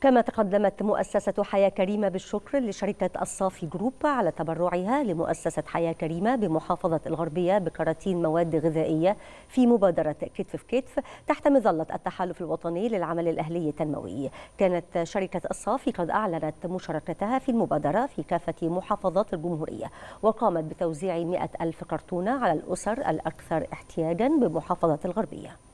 كما تقدمت مؤسسة حياة كريمة بالشكر لشركة الصافي جروب على تبرعها لمؤسسة حياة كريمة بمحافظة الغربية بكراتين مواد غذائية في مبادرة كتف في كتف تحت مظلة التحالف الوطني للعمل الأهلي التنموي كانت شركة الصافي قد أعلنت مشاركتها في المبادرة في كافة محافظات الجمهورية وقامت بتوزيع 100 ألف كرتونة على الأسر الأكثر احتياجا بمحافظة الغربية